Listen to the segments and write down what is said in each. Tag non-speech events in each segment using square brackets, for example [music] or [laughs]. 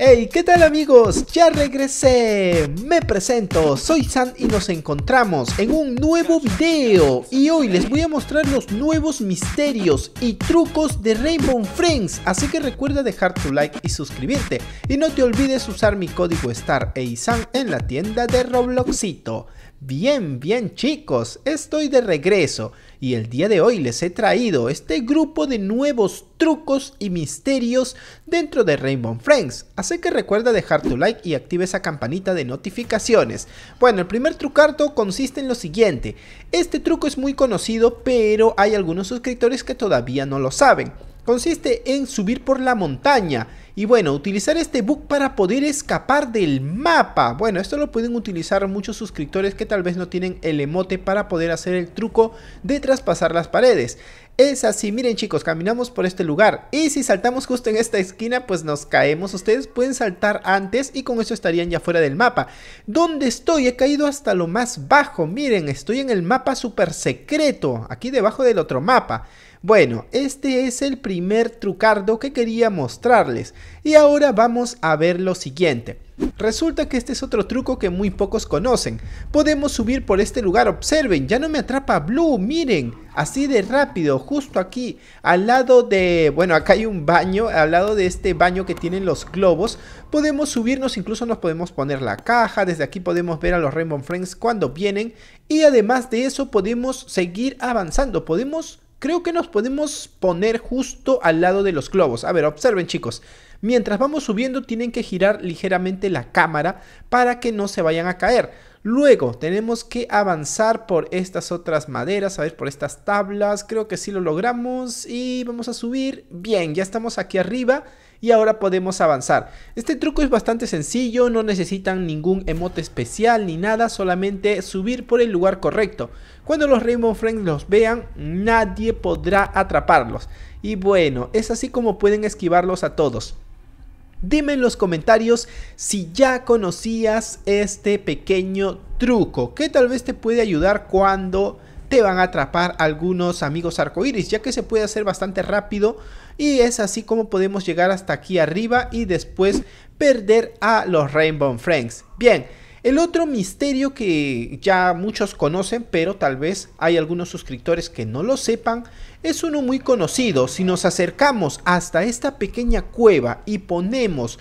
Hey, ¿qué tal amigos? Ya regresé. Me presento, soy San y nos encontramos en un nuevo video. Y hoy les voy a mostrar los nuevos misterios y trucos de Rainbow Friends. Así que recuerda dejar tu like y suscribirte. Y no te olvides usar mi código STAR e en la tienda de Robloxito. Bien, bien chicos, estoy de regreso y el día de hoy les he traído este grupo de nuevos trucos y misterios dentro de Rainbow Friends, así que recuerda dejar tu like y activa esa campanita de notificaciones. Bueno, el primer trucarto consiste en lo siguiente, este truco es muy conocido pero hay algunos suscriptores que todavía no lo saben. Consiste en subir por la montaña y bueno, utilizar este bug para poder escapar del mapa. Bueno, esto lo pueden utilizar muchos suscriptores que tal vez no tienen el emote para poder hacer el truco de traspasar las paredes. Es así, miren chicos, caminamos por este lugar y si saltamos justo en esta esquina pues nos caemos. Ustedes pueden saltar antes y con eso estarían ya fuera del mapa. ¿Dónde estoy? He caído hasta lo más bajo. Miren, estoy en el mapa super secreto, aquí debajo del otro mapa. Bueno, este es el primer trucardo que quería mostrarles y ahora vamos a ver lo siguiente. Resulta que este es otro truco que muy pocos conocen. Podemos subir por este lugar, observen, ya no me atrapa Blue, miren, así de rápido, justo aquí, al lado de, bueno, acá hay un baño, al lado de este baño que tienen los globos, podemos subirnos, incluso nos podemos poner la caja, desde aquí podemos ver a los Rainbow Friends cuando vienen, y además de eso podemos seguir avanzando, podemos creo que nos podemos poner justo al lado de los globos. A ver, observen chicos. Mientras vamos subiendo tienen que girar ligeramente la cámara para que no se vayan a caer. Luego tenemos que avanzar por estas otras maderas, a ver, por estas tablas. Creo que sí lo logramos y vamos a subir. Bien, ya estamos aquí arriba y ahora podemos avanzar. Este truco es bastante sencillo, no necesitan ningún emote especial ni nada, solamente subir por el lugar correcto. Cuando los Rainbow Friends los vean, nadie podrá atraparlos. Y bueno, es así como pueden esquivarlos a todos. Dime en los comentarios si ya conocías este pequeño truco que tal vez te puede ayudar cuando te van a atrapar algunos amigos arcoíris, ya que se puede hacer bastante rápido y es así como podemos llegar hasta aquí arriba y después perder a los Rainbow Friends. Bien, el otro misterio que ya muchos conocen, pero tal vez hay algunos suscriptores que no lo sepan, es uno muy conocido. Si nos acercamos hasta esta pequeña cueva y ponemos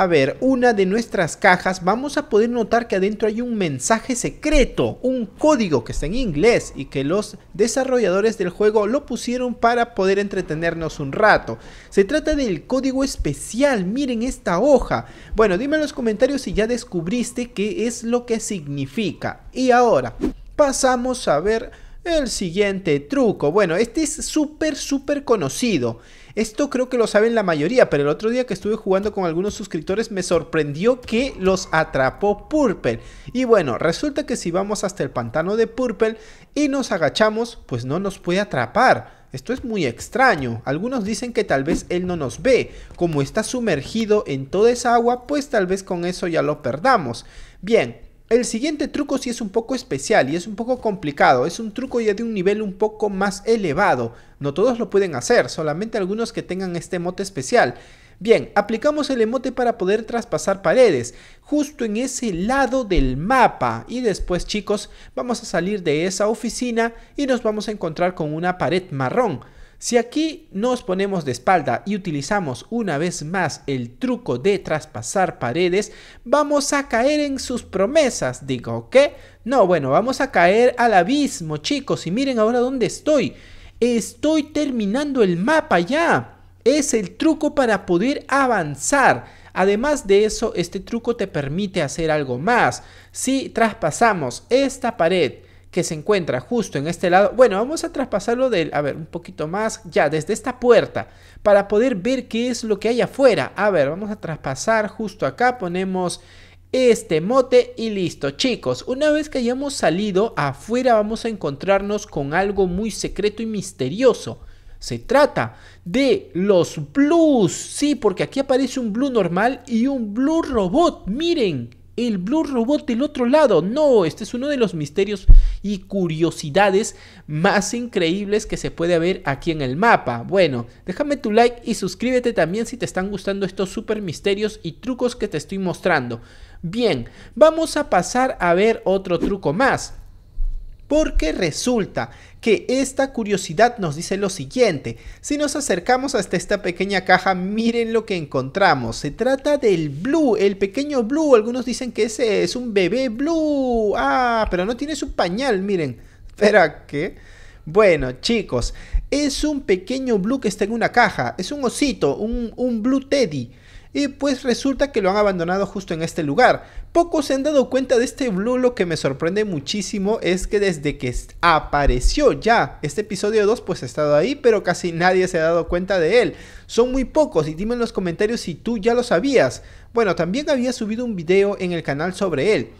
a ver, una de nuestras cajas, vamos a poder notar que adentro hay un mensaje secreto, un código que está en inglés y que los desarrolladores del juego lo pusieron para poder entretenernos un rato. Se trata del código especial, miren esta hoja. Bueno, dime en los comentarios si ya descubriste qué es lo que significa. Y ahora, pasamos a ver el siguiente truco. Bueno, este es súper, súper conocido. Esto creo que lo saben la mayoría, pero el otro día que estuve jugando con algunos suscriptores me sorprendió que los atrapó Purple. Y bueno, resulta que si vamos hasta el pantano de Purple y nos agachamos, pues no nos puede atrapar. Esto es muy extraño. Algunos dicen que tal vez él no nos ve. Como está sumergido en toda esa agua, pues tal vez con eso ya lo perdamos. Bien, el siguiente truco sí es un poco especial y es un poco complicado, es un truco ya de un nivel un poco más elevado, no todos lo pueden hacer, solamente algunos que tengan este emote especial. Bien, aplicamos el emote para poder traspasar paredes, justo en ese lado del mapa. Y después chicos, vamos a salir de esa oficina y nos vamos a encontrar con una pared marrón. Si aquí nos ponemos de espalda y utilizamos una vez más el truco de traspasar paredes, vamos a caer en sus promesas, digo, ¿qué? No, bueno, vamos a caer al abismo, chicos, y miren ahora dónde estoy. Estoy terminando el mapa ya. Es el truco para poder avanzar. Además de eso, este truco te permite hacer algo más. Si traspasamos esta pared que se encuentra justo en este lado. Bueno, vamos a traspasarlo del, a ver, un poquito más, ya, desde esta puerta, para poder ver qué es lo que hay afuera. A ver, vamos a traspasar justo acá, ponemos este mote y listo chicos una vez que hayamos salido afuera vamos a encontrarnos con algo muy secreto y misterioso se trata de los blues sí porque aquí aparece un blue normal y un blue robot miren el Blue Robot del otro lado. No, este es uno de los misterios y curiosidades más increíbles que se puede ver aquí en el mapa. Bueno, déjame tu like y suscríbete también si te están gustando estos super misterios y trucos que te estoy mostrando. Bien, vamos a pasar a ver otro truco más. Porque resulta que esta curiosidad nos dice lo siguiente. Si nos acercamos hasta esta pequeña caja, miren lo que encontramos. Se trata del Blue, el pequeño Blue. Algunos dicen que ese es un bebé Blue. Ah, pero no tiene su pañal, miren. Espera, ¿qué? Bueno, chicos, es un pequeño Blue que está en una caja. Es un osito, un, un Blue Teddy y pues resulta que lo han abandonado justo en este lugar. Pocos se han dado cuenta de este blue, lo que me sorprende muchísimo es que desde que apareció ya este episodio 2 pues ha estado ahí, pero casi nadie se ha dado cuenta de él. Son muy pocos y dime en los comentarios si tú ya lo sabías. Bueno, también había subido un video en el canal sobre él.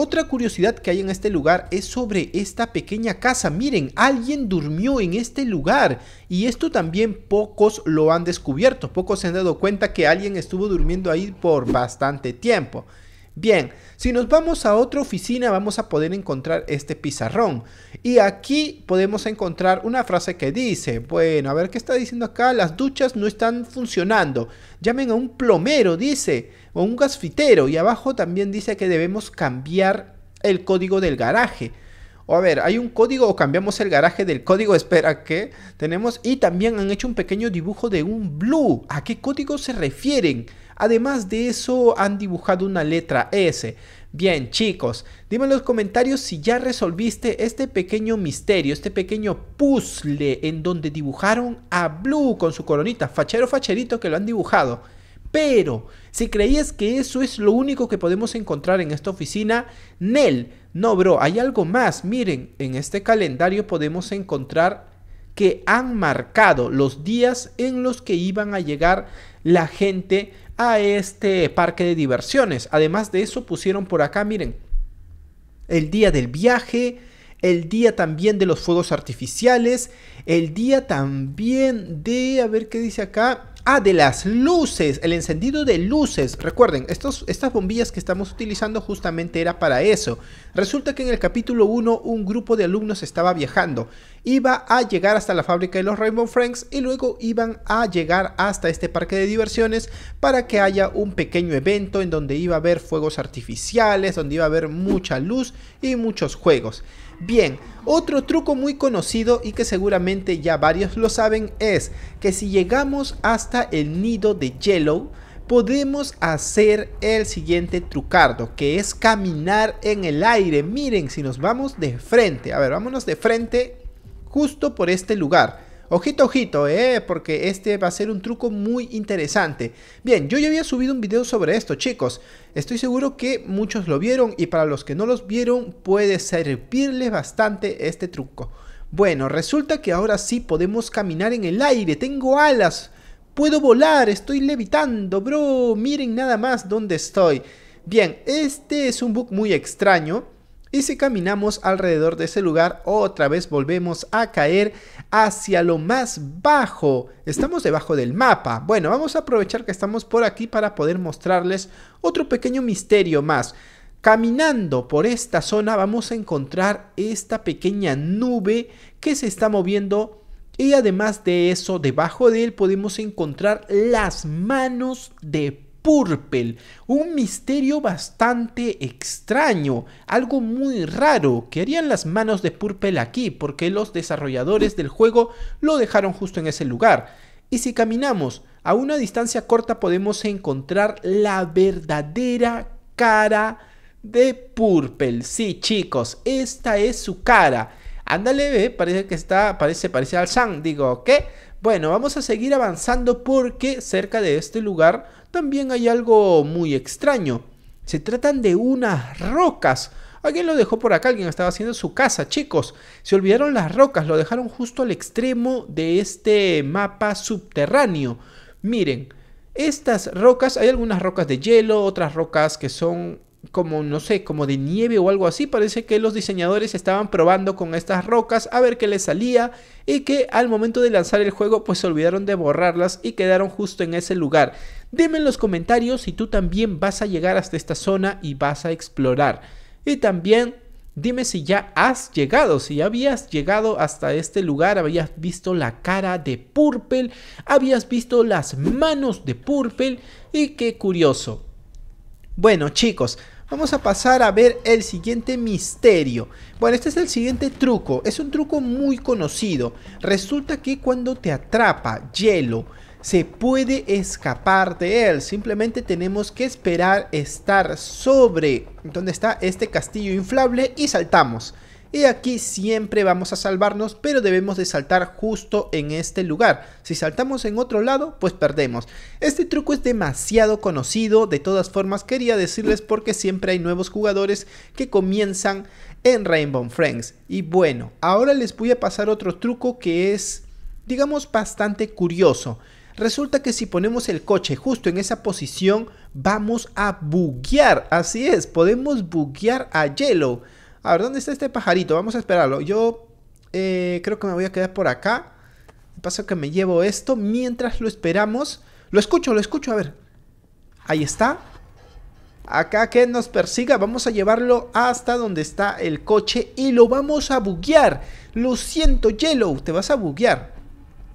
Otra curiosidad que hay en este lugar es sobre esta pequeña casa. Miren, alguien durmió en este lugar y esto también pocos lo han descubierto. Pocos se han dado cuenta que alguien estuvo durmiendo ahí por bastante tiempo. Bien, si nos vamos a otra oficina vamos a poder encontrar este pizarrón. Y aquí podemos encontrar una frase que dice, bueno, a ver qué está diciendo acá, las duchas no están funcionando. Llamen a un plomero, dice, o un gasfitero. Y abajo también dice que debemos cambiar el código del garaje. O a ver, hay un código o cambiamos el garaje del código, [laughs] espera que tenemos. Y también han hecho un pequeño dibujo de un blue. ¿A qué código se refieren? Además de eso, han dibujado una letra S. Bien chicos, dime en los comentarios si ya resolviste este pequeño misterio, este pequeño puzzle en donde dibujaron a Blue con su coronita, fachero facherito que lo han dibujado. Pero, si creías que eso es lo único que podemos encontrar en esta oficina, Nel, no bro, hay algo más. Miren, en este calendario podemos encontrar que han marcado los días en los que iban a llegar la gente a este parque de diversiones. Además de eso pusieron por acá, miren, el día del viaje, el día también de los fuegos artificiales, el día también de, a ver qué dice acá, Ah, de las luces, el encendido de luces. Recuerden, estas bombillas que estamos utilizando justamente era para eso. Resulta que en el capítulo 1 un grupo de alumnos estaba viajando. Iba a llegar hasta la fábrica de los Rainbow Franks y luego iban a llegar hasta este parque de diversiones para que haya un pequeño evento en donde iba a haber fuegos artificiales, donde iba a haber mucha luz y muchos juegos. Bien, otro truco muy conocido y que seguramente ya varios lo saben es que si llegamos hasta el nido de Yellow, podemos hacer el siguiente trucardo, que es caminar en el aire. Miren, si nos vamos de frente, a ver, vámonos de frente justo por este lugar. Ojito, ojito, eh, porque este va a ser un truco muy interesante. Bien, yo ya había subido un video sobre esto, chicos. Estoy seguro que muchos lo vieron y para los que no los vieron puede servirles bastante este truco. Bueno, resulta que ahora sí podemos caminar en el aire, tengo alas, puedo volar, estoy levitando, bro, miren nada más dónde estoy. Bien, este es un bug muy extraño y si caminamos alrededor de ese lugar, otra vez volvemos a caer hacia lo más bajo. Estamos debajo del mapa. Bueno, vamos a aprovechar que estamos por aquí para poder mostrarles otro pequeño misterio más. Caminando por esta zona vamos a encontrar esta pequeña nube que se está moviendo y además de eso, debajo de él podemos encontrar las manos de Purple, un misterio bastante extraño, algo muy raro que harían las manos de Purple aquí, porque los desarrolladores del juego lo dejaron justo en ese lugar. Y si caminamos a una distancia corta podemos encontrar la verdadera cara de Purple. Sí, chicos, esta es su cara. Ándale, ve, parece que está, parece, parece al San. Digo, ¿qué? Bueno, vamos a seguir avanzando porque cerca de este lugar también hay algo muy extraño. Se tratan de unas rocas. Alguien lo dejó por acá, alguien estaba haciendo su casa, chicos. Se olvidaron las rocas, lo dejaron justo al extremo de este mapa subterráneo. Miren, estas rocas, hay algunas rocas de hielo, otras rocas que son como no sé, como de nieve o algo así. Parece que los diseñadores estaban probando con estas rocas a ver qué les salía y que al momento de lanzar el juego pues se olvidaron de borrarlas y quedaron justo en ese lugar. Dime en los comentarios si tú también vas a llegar hasta esta zona y vas a explorar. Y también dime si ya has llegado, si habías llegado hasta este lugar, habías visto la cara de Purple, habías visto las manos de Purple y qué curioso. Bueno chicos, vamos a pasar a ver el siguiente misterio. Bueno, este es el siguiente truco, es un truco muy conocido. Resulta que cuando te atrapa hielo, se puede escapar de él. Simplemente tenemos que esperar estar sobre donde está este castillo inflable y saltamos. Y aquí siempre vamos a salvarnos, pero debemos de saltar justo en este lugar. Si saltamos en otro lado, pues perdemos. Este truco es demasiado conocido, de todas formas quería decirles porque siempre hay nuevos jugadores que comienzan en Rainbow Friends. Y bueno, ahora les voy a pasar otro truco que es, digamos, bastante curioso. Resulta que si ponemos el coche justo en esa posición, vamos a buguear. Así es, podemos buguear a Yellow. A ver, ¿dónde está este pajarito? Vamos a esperarlo. Yo eh, creo que me voy a quedar por acá. Paso que me llevo esto mientras lo esperamos. Lo escucho, lo escucho, a ver. Ahí está. Acá que nos persiga, vamos a llevarlo hasta donde está el coche y lo vamos a buguear. Lo siento, Yellow, te vas a buguear.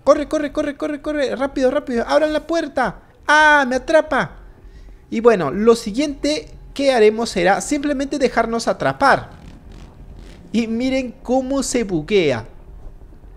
Corre, corre, corre, corre, corre. Rápido, rápido. Abran la puerta. Ah, me atrapa. Y bueno, lo siguiente que haremos será simplemente dejarnos atrapar. Y miren cómo se buguea.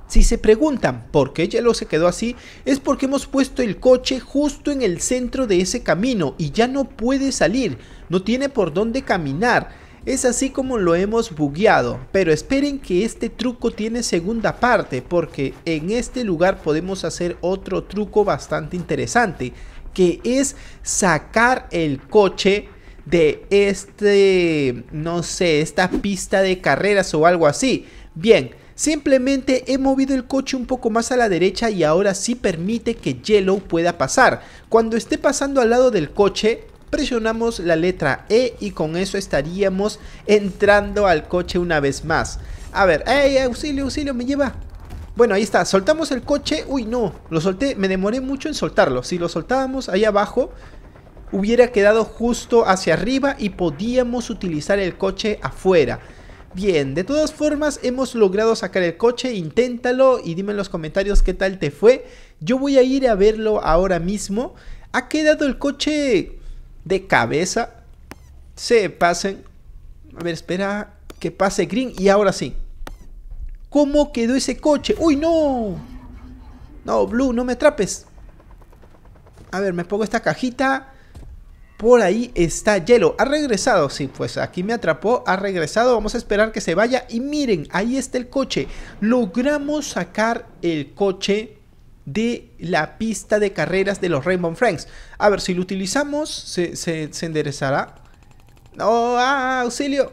Si se preguntan por qué lo se quedó así, es porque hemos puesto el coche justo en el centro de ese camino y ya no puede salir, no tiene por dónde caminar. Es así como lo hemos bugueado, pero esperen que este truco tiene segunda parte porque en este lugar podemos hacer otro truco bastante interesante que es sacar el coche de este, no sé, esta pista de carreras o algo así. Bien, simplemente he movido el coche un poco más a la derecha y ahora sí permite que Yellow pueda pasar. Cuando esté pasando al lado del coche, presionamos la letra E y con eso estaríamos entrando al coche una vez más. A ver, ay auxilio, auxilio, me lleva! Bueno, ahí está, soltamos el coche, uy no, lo solté, me demoré mucho en soltarlo. Si lo soltábamos ahí abajo, hubiera quedado justo hacia arriba y podíamos utilizar el coche afuera. Bien, de todas formas hemos logrado sacar el coche, inténtalo y dime en los comentarios qué tal te fue. Yo voy a ir a verlo ahora mismo. Ha quedado el coche de cabeza. Se pasen. A ver, espera que pase Green y ahora sí. ¿Cómo quedó ese coche? ¡Uy, no! No, Blue, no me atrapes. A ver, me pongo esta cajita. Por ahí está hielo. Ha regresado, sí, pues aquí me atrapó. Ha regresado. Vamos a esperar que se vaya. Y miren, ahí está el coche. Logramos sacar el coche de la pista de carreras de los Rainbow Franks, A ver, si lo utilizamos, se, enderezará. No, ah, ah, auxilio.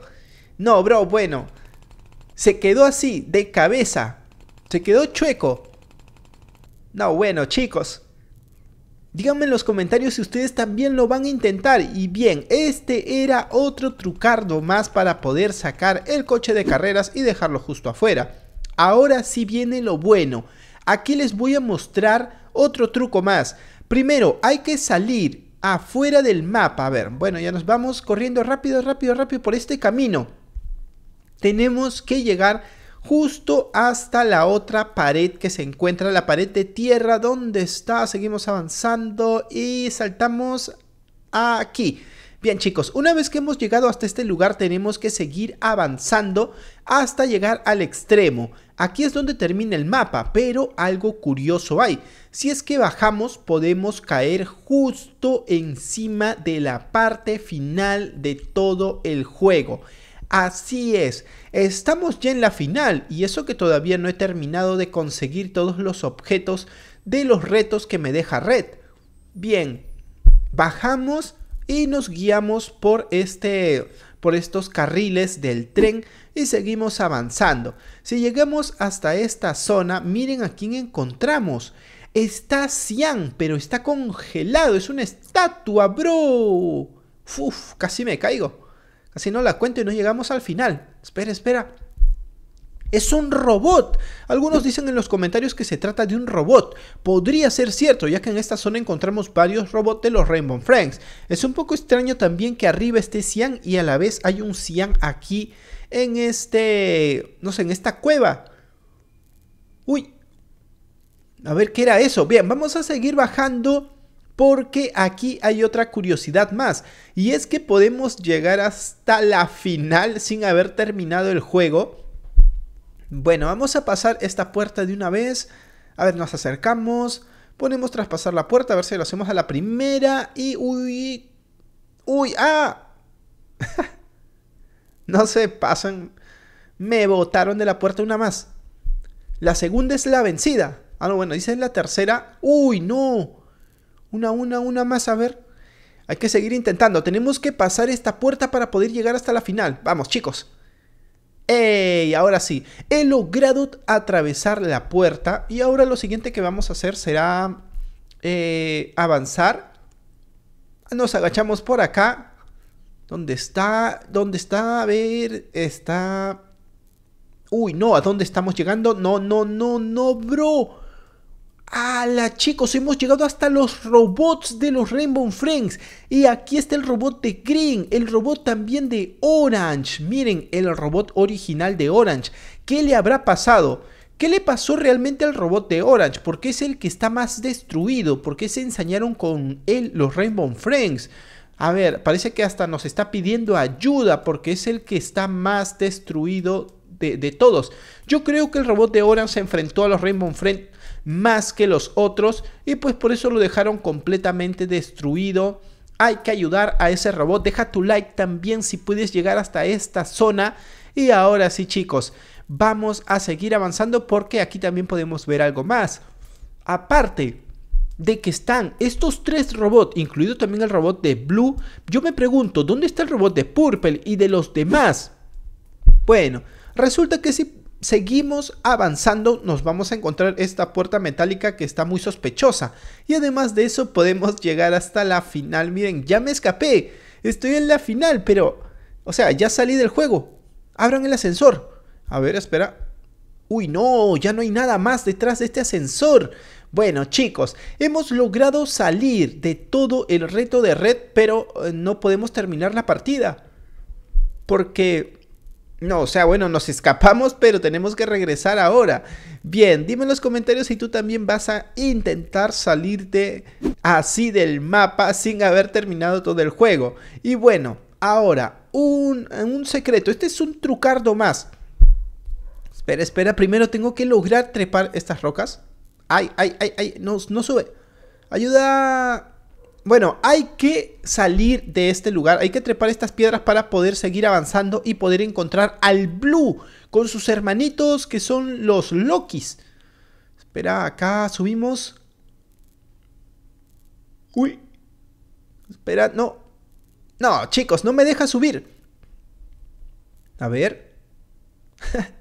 No, bro, bueno. Se quedó así, de cabeza. Se quedó chueco. No, bueno, chicos. Díganme en los comentarios si ustedes también lo van a intentar. Y bien, este era otro trucardo más para poder sacar el coche de carreras y dejarlo justo afuera. Ahora sí viene lo bueno. Aquí les voy a mostrar otro truco más. Primero, hay que salir afuera del mapa. A ver, bueno, ya nos vamos corriendo rápido, rápido, rápido por este camino. Tenemos que llegar justo hasta la otra pared que se encuentra, la pared de tierra donde está. Seguimos avanzando y saltamos aquí. Bien chicos, una vez que hemos llegado hasta este lugar tenemos que seguir avanzando hasta llegar al extremo. Aquí es donde termina el mapa, pero algo curioso hay. Si es que bajamos podemos caer justo encima de la parte final de todo el juego. Así es, estamos ya en la final y eso que todavía no he terminado de conseguir todos los objetos de los retos que me deja Red. Bien, bajamos y nos guiamos por este por estos carriles del tren y seguimos avanzando. Si llegamos hasta esta zona, miren a quién encontramos. Está Cian, pero está congelado, es una estatua, bro. Uf, casi me caigo. Así no la cuento y no llegamos al final. Espera, espera. Es un robot. Algunos dicen en los comentarios que se trata de un robot. Podría ser cierto, ya que en esta zona encontramos varios robots de los Rainbow Franks. Es un poco extraño también que arriba esté Cian y a la vez hay un Cian aquí en este, no sé, en esta cueva. Uy. A ver, ¿qué era eso? Bien, vamos a seguir bajando porque aquí hay otra curiosidad más, y es que podemos llegar hasta la final sin haber terminado el juego. Bueno, vamos a pasar esta puerta de una vez. A ver, nos acercamos, ponemos traspasar la puerta, a ver si lo hacemos a la primera y... ¡Uy! ¡Uy! ¡Ah! [laughs] no se pasan. Me botaron de la puerta una más. La segunda es la vencida. Ah, no, bueno, dice la tercera. ¡Uy, no! Una, una, una más, a ver. Hay que seguir intentando. Tenemos que pasar esta puerta para poder llegar hasta la final. Vamos, chicos. ¡Ey! Ahora sí, he logrado atravesar la puerta y ahora lo siguiente que vamos a hacer será eh, avanzar. Nos agachamos por acá. ¿Dónde está? ¿Dónde está? A ver, está... Uy, no, ¿a dónde estamos llegando? No, no, no, no, bro. ¡Hala chicos! Hemos llegado hasta los robots de los Rainbow Friends. Y aquí está el robot de Green, el robot también de Orange. Miren, el robot original de Orange. ¿Qué le habrá pasado? ¿Qué le pasó realmente al robot de Orange? Porque es el que está más destruido? ¿Por qué se ensañaron con él los Rainbow Friends? A ver, parece que hasta nos está pidiendo ayuda porque es el que está más destruido de, todos. Yo creo que el robot de Oran se enfrentó a los Rainbow Friends más que los otros y pues por eso lo dejaron completamente destruido. Hay que ayudar a ese robot. Deja tu like también si puedes llegar hasta esta zona. Y ahora sí chicos, vamos a seguir avanzando porque aquí también podemos ver algo más. Aparte de que están estos tres robots, incluido también el robot de Blue, yo me pregunto, ¿dónde está el robot de Purple y de los demás? Bueno, Resulta que si seguimos avanzando nos vamos a encontrar esta puerta metálica que está muy sospechosa. Y además de eso podemos llegar hasta la final. Miren, ya me escapé. Estoy en la final, pero... O sea, ya salí del juego. Abran el ascensor. A ver, espera. Uy, no, ya no hay nada más detrás de este ascensor. Bueno chicos, hemos logrado salir de todo el reto de red, pero eh, no podemos terminar la partida. Porque no, o sea, bueno, nos escapamos, pero tenemos que regresar ahora. Bien, dime en los comentarios si tú también vas a intentar salirte así del mapa sin haber terminado todo el juego. Y bueno, ahora, un, un secreto. Este es un trucardo más. Espera, espera, primero tengo que lograr trepar estas rocas. Ay, ay, ay, ay, no, no sube. Ayuda bueno, hay que salir de este lugar, hay que trepar estas piedras para poder seguir avanzando y poder encontrar al Blue con sus hermanitos que son los Lokis. Espera, acá subimos. Uy. Espera, no. No, chicos, no me deja subir. A ver. [laughs]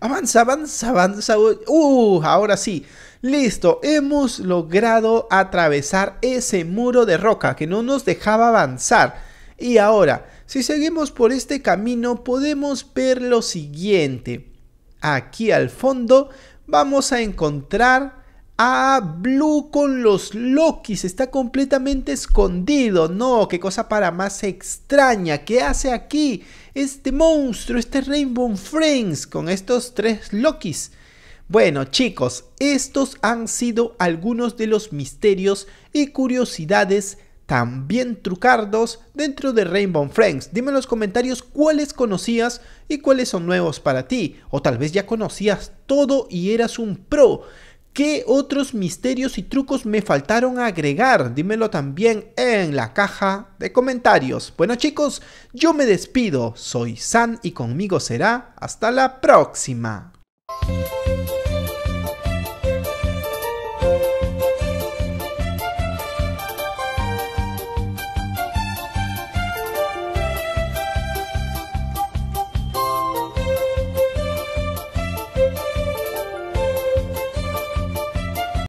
avanza, avanza, avanza. Uh, ahora sí. Listo, hemos logrado atravesar ese muro de roca que no nos dejaba avanzar. Y ahora, si seguimos por este camino, podemos ver lo siguiente. Aquí al fondo vamos a encontrar a Blue con los Lokis. Está completamente escondido. No, qué cosa para más extraña. ¿Qué hace aquí este monstruo, este Rainbow Friends con estos tres Lokis? Bueno chicos, estos han sido algunos de los misterios y curiosidades también trucardos dentro de Rainbow Friends. Dime en los comentarios cuáles conocías y cuáles son nuevos para ti. O tal vez ya conocías todo y eras un pro. ¿Qué otros misterios y trucos me faltaron agregar? Dímelo también en la caja de comentarios. Bueno chicos, yo me despido. Soy San y conmigo será hasta la próxima.